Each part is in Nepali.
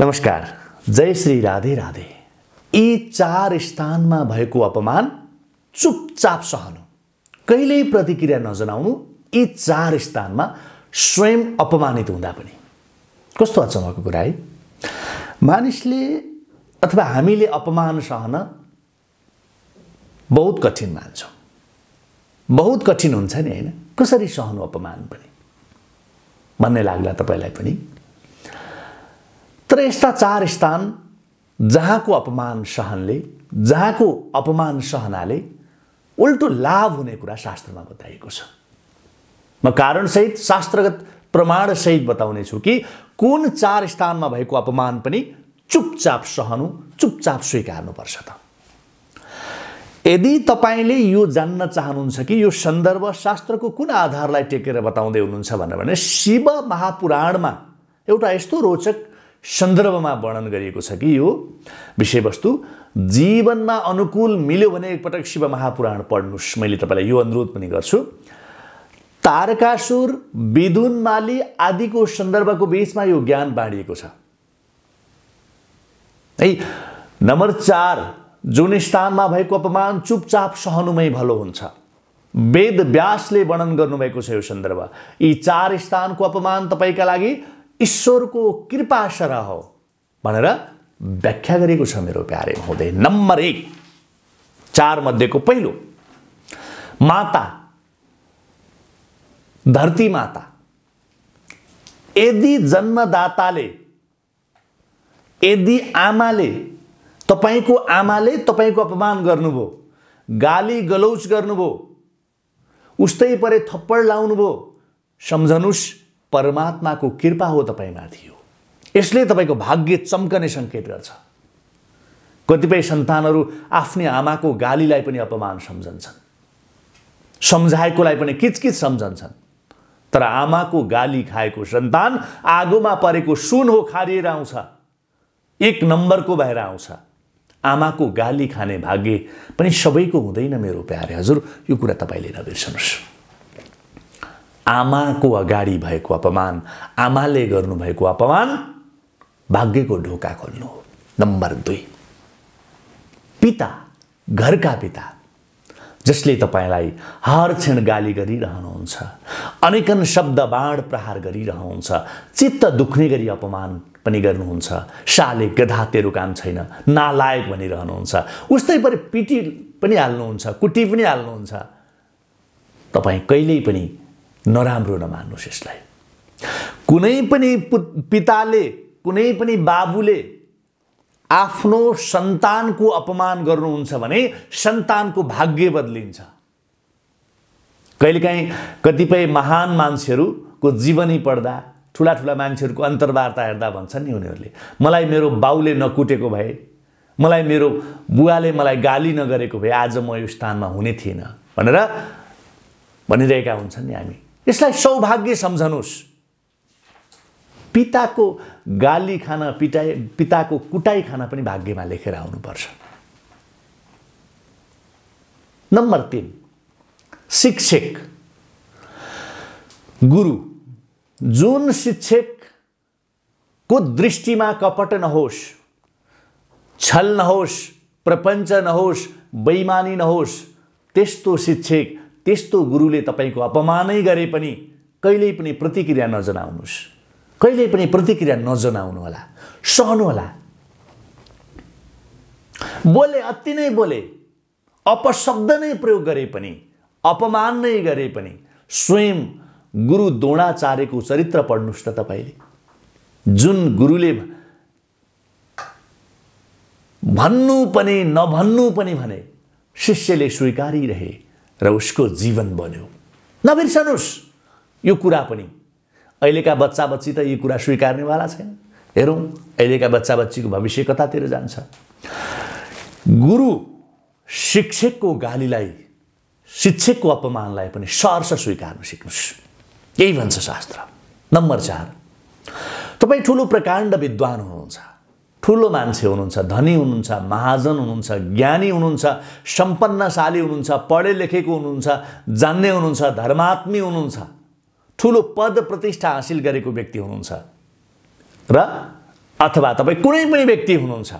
नमस्कार जय श्री राधे राधे यी चार स्थानमा भएको अपमान चुपचाप सहनु कहिल्यै प्रतिक्रिया नजनाउनु यी चार स्थानमा स्वयं अपमानित हुँदा पनि कस्तो अचम्मको कुरा है मानिसले अथवा हामीले अपमान सहन बहुत कठिन मान्छौँ बहुत कठिन हुन्छ नि होइन कसरी सहनु अपमान पनि भन्ने लाग्ला तपाईँलाई पनि तर यस्ता चार स्थान जहाँको अपमान सहनले जहाँको अपमान सहनाले उल्टो लाभ हुने कुरा शास्त्रमा बताइएको छ म कारणसहित शास्त्रगत प्रमाणसहित बताउनेछु कि कुन चार स्थानमा भएको अपमान पनि चुपचाप सहनु चुपचाप स्वीकार्नुपर्छ त यदि तपाईँले यो जान्न चाहनुहुन्छ कि यो सन्दर्भ शास्त्रको कुन आधारलाई टेकेर बताउँदै हुनुहुन्छ भनेर भने शिव महापुराणमा एउटा यस्तो रोचक सन्दर्भमा वर्णन गरिएको छ कि यो विषयवस्तु जीवनमा अनुकूल मिल्यो भने एकपटक शिव महापुराण पढ्नुहोस् मैले तपाईँलाई यो अनुरोध पनि गर्छु तारकासुर विदुनमाली माली आदिको सन्दर्भको बिचमा यो ज्ञान बाँडिएको छ है नम्बर चार जुन स्थानमा भएको अपमान चुपचाप सहनुमै भलो हुन्छ वेद व्यासले वर्णन गर्नुभएको छ यो सन्दर्भ यी चार स्थानको अपमान तपाईँका लागि ईश्वरको कृपा सरह हो भनेर व्याख्या गरेको छ मेरो प्यारे हुँदै नम्बर एक चार मध्येको पहिलो माता धरती माता यदि जन्मदाताले यदि आमाले तपाईँको आमाले तपाईँको अपमान गर्नुभयो गाली गलौच गर्नुभयो उस्तै परे थप्पड लाउनुभयो सम्झनुहोस् परमात्माको कृपा हो तपाईँमाथि हो यसले तपाईँको भाग्य चम्कने सङ्केत गर्छ कतिपय सन्तानहरू आफ्नै आमाको गालीलाई पनि अपमान सम्झन्छन् सम्झाएकोलाई पनि किचकिच सम्झन्छन् तर आमाको गाली खाएको सन्तान आगोमा परेको सुन हो खारिएर आउँछ एक नम्बरको भएर आउँछ आमाको गाली खाने भाग्य पनि सबैको हुँदैन मेरो प्यारे हजुर यो कुरा तपाईँले नबिर्सनुहोस् आमाको अगाडि भएको अपमान आमाले गर्नुभएको अपमान भाग्यको ढोका खोल्नु हो नम्बर दुई पिता घरका पिता जसले तपाईँलाई हर क्षण गाली गरिरहनुहुन्छ अनेकन शब्द बाँड प्रहार गरिरहनुहुन्छ चित्त दुख्ने गरी अपमान पनि गर्नुहुन्छ साले गधा तेरो काम छैन नालायक भनिरहनुहुन्छ उस्तै परि पिटी पनि हाल्नुहुन्छ कुटी पनि हाल्नुहुन्छ तपाईँ कहिल्यै पनि नराम्रो नमान्नुहोस् यसलाई कुनै पनि पिताले कुनै पनि बाबुले आफ्नो सन्तानको अपमान गर्नुहुन्छ भने सन्तानको भाग्य बदलिन्छ कहिलेकाहीँ कतिपय महान मान्छेहरूको जीवनी पढ्दा ठुला ठुला मान्छेहरूको अन्तर्वार्ता हेर्दा भन्छन् नि उनीहरूले मलाई मेरो बाउले नकुटेको भए मलाई मेरो बुवाले मलाई गाली नगरेको भए आज म यो स्थानमा हुने थिइनँ भनेर भनिरहेका हुन्छन् नि हामी यसलाई सौभाग्य सम्झनुहोस् पिताको गाली खान पिटाइ पिताको कुटाइ खान पनि भाग्यमा लेखेर आउनुपर्छ नम्बर तिन शिक्षक गुरु जुन शिक्षकको दृष्टिमा कपट नहोस् छल नहोस् प्रपञ्च नहोस् बैमानी नहोस् त्यस्तो शिक्षक त्यस्तो गुरुले तपाईँको अपमानै गरे पनि कहिल्यै पनि प्रतिक्रिया नजनाउनुहोस् कहिल्यै पनि प्रतिक्रिया नजनाउनु होला सहनु होला बोले अति नै बोले अपशब्द नै प्रयोग गरे पनि अपमान नै गरे पनि स्वयं गुरु द्रोणाचार्यको चरित्र पढ्नुहोस् त तपाईँले जुन गुरुले भन्नु पनि नभन्नु पनि भने शिष्यले स्वीकारिरहे र उसको जीवन बन्यो नबिर्सनुहोस् यो कुरा पनि अहिलेका बच्चा बच्ची त यो कुरा स्वीकार्नेवाला छैन हेरौँ अहिलेका बच्चा बच्चीको भविष्य कतातिर जान्छ गुरु शिक्षकको गालीलाई शिक्षकको अपमानलाई पनि सर्स स्वीकार्न सिक्नुहोस् यही भन्छ शास्त्र नम्बर चार तपाईँ ठुलो प्रकाण्ड विद्वान हुनुहुन्छ ठुलो मान्छे हुनुहुन्छ धनी हुनुहुन्छ महाजन हुनुहुन्छ ज्ञानी हुनुहुन्छ सम्पन्नशाली हुनुहुन्छ पढे लेखेको हुनुहुन्छ जान्ने हुनुहुन्छ धर्मात्मी हुनुहुन्छ ठुलो पद प्रतिष्ठा हासिल गरेको व्यक्ति हुनुहुन्छ र अथवा तपाईँ कुनै पनि व्यक्ति हुनुहुन्छ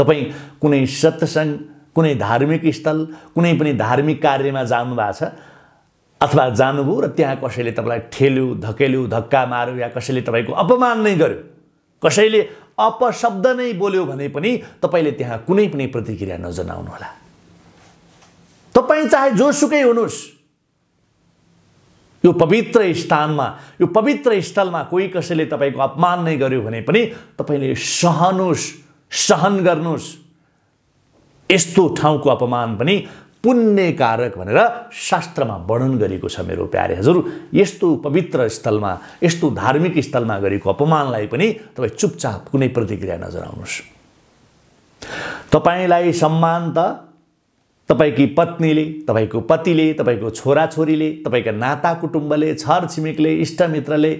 तपाईँ कुनै सत्सङ्ग कुनै धार्मिक स्थल कुनै पनि धार्मिक कार्यमा जानुभएको छ अथवा जानुभयो र त्यहाँ कसैले तपाईँलाई ठेल्यो धकेल्यो धक्का मार्यो या कसैले तपाईँको अपमान नै गर्यो कसैले अपशब्द नै बोल्यो भने पनि तपाईँले त्यहाँ कुनै पनि प्रतिक्रिया नजनाउनु होला तपाईँ चाहे जोसुकै हुनुहोस् यो पवित्र स्थानमा यो पवित्र स्थलमा कोही कसैले तपाईँको अपमान नै गर्यो भने पनि तपाईँले सहनुहोस् सहन गर्नुहोस् यस्तो ठाउँको अपमान पनि पुण्यकारक भनेर शास्त्रमा वर्णन गरिएको छ मेरो प्यारे हजुर यस्तो पवित्र स्थलमा यस्तो धार्मिक स्थलमा गरेको अपमानलाई पनि तपाईँ चुपचाप कुनै प्रतिक्रिया नजनाउनुहोस् तपाईँलाई सम्मान त तपाईँकी पत्नीले तपाईँको पतिले तपाईँको छोराछोरीले तपाईँका नाता कुटुम्बले छर छिमेकले इष्टमित्रले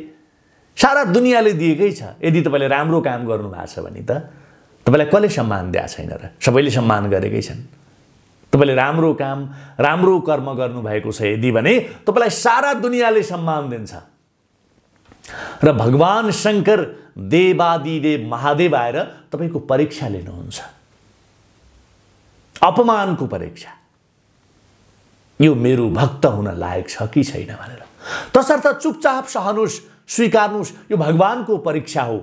सारा दुनियाँले दिएकै छ यदि तपाईँले राम्रो काम गर्नुभएको छ भने त तपाईँलाई कसले सम्मान दिएको छैन र सबैले सम्मान गरेकै छन् तपाईँले राम्रो काम राम्रो कर्म गर्नुभएको छ यदि भने तपाईँलाई सारा दुनियाँले सम्मान दिन्छ र भगवान् शङ्कर देवादिदेव महादेव आएर तपाईँको परीक्षा लिनुहुन्छ अपमानको परीक्षा यो मेरो भक्त हुन लायक छ कि छैन भनेर तसर्थ चुपचाप सहनुहोस् स्वीकार्नुहोस् यो भगवान्को परीक्षा हो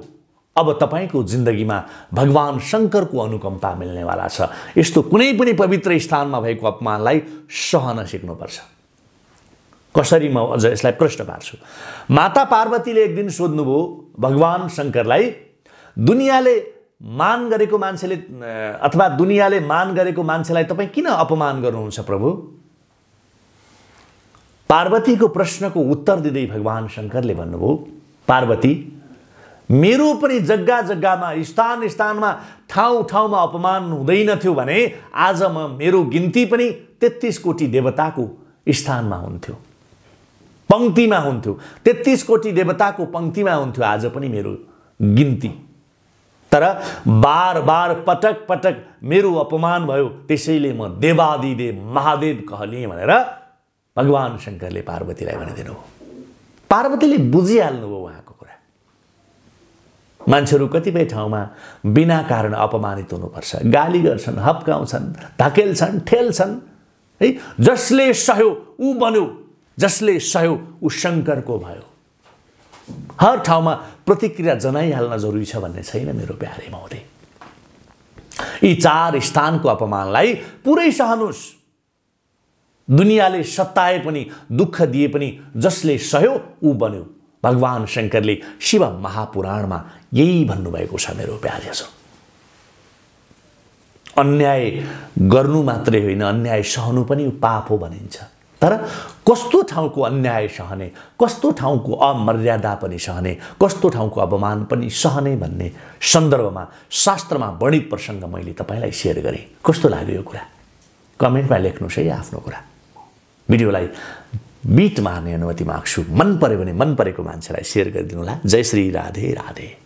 अब तपाईँको जिन्दगीमा भगवान् शङ्करको अनुकम्पा मिल्नेवाला छ यस्तो कुनै पनि पवित्र स्थानमा भएको अपमानलाई सहन सिक्नुपर्छ कसरी म अझ यसलाई प्रश्न पार्छु माता पार्वतीले एक दिन सोध्नुभयो भगवान् शङ्करलाई दुनियाँले मान गरेको मान्छेले अथवा दुनियाँले मान गरेको मान्छेलाई तपाईँ किन अपमान गर्नुहुन्छ प्रभु पार्वतीको प्रश्नको उत्तर दिँदै भगवान् शङ्करले भन्नुभयो पार्वती मेरो पनि जग्गा जग्गामा स्थान स्थानमा ठाउँ ठाउँमा अपमान हुँदैनथ्यो भने आज म मेरो गिन्ती पनि तेत्तिस कोटी देवताको स्थानमा हुन्थ्यो पङ्क्तिमा हुन्थ्यो तेत्तिस कोटी देवताको पङ्क्तिमा हुन्थ्यो आज पनि मेरो गिन्ती तर बार बार पटक पटक मेरो अपमान भयो त्यसैले म देवादिदेव महादेव कहलिएँ भनेर भगवान् शङ्करले पार्वतीलाई भनिदिनु पार्वतीले बुझिहाल्नु मान्छेहरू कतिपय ठाउँमा बिना कारण अपमानित हुनुपर्छ गाली गर्छन् हप्काउँछन् धकेल्छन् ठेल्छन् है जसले सह्यो ऊ बन्यो जसले सह्यो ऊ शङ्करको भयो हर ठाउँमा प्रतिक्रिया जनाइहाल्न जरुरी छ भन्ने छैन मेरो प्यारे मौरे यी चार स्थानको अपमानलाई पुरै सहनुहोस् दुनियाँले सताए पनि दुःख दिए पनि जसले सह्यो ऊ बन्यो भगवान् शङ्करले शिव महापुराणमा यही भन्नुभएको छ मेरो छ अन्याय गर्नु मात्रै होइन अन्याय सहनु पनि पाप हो भनिन्छ तर कस्तो ठाउँको अन्याय सहने कस्तो ठाउँको अमर्यादा पनि सहने कस्तो ठाउँको अपमान पनि सहने भन्ने सन्दर्भमा शास्त्रमा वर्णित प्रसङ्ग मैले तपाईँलाई सेयर गरेँ कस्तो लाग्यो यो कुरा कमेन्टमा लेख्नुहोस् है आफ्नो कुरा भिडियोलाई बिट मार्ने अनुमति माग्छु मन पऱ्यो भने मन परेको मान्छेलाई सेयर गरिदिनु होला जय श्री राधे राधे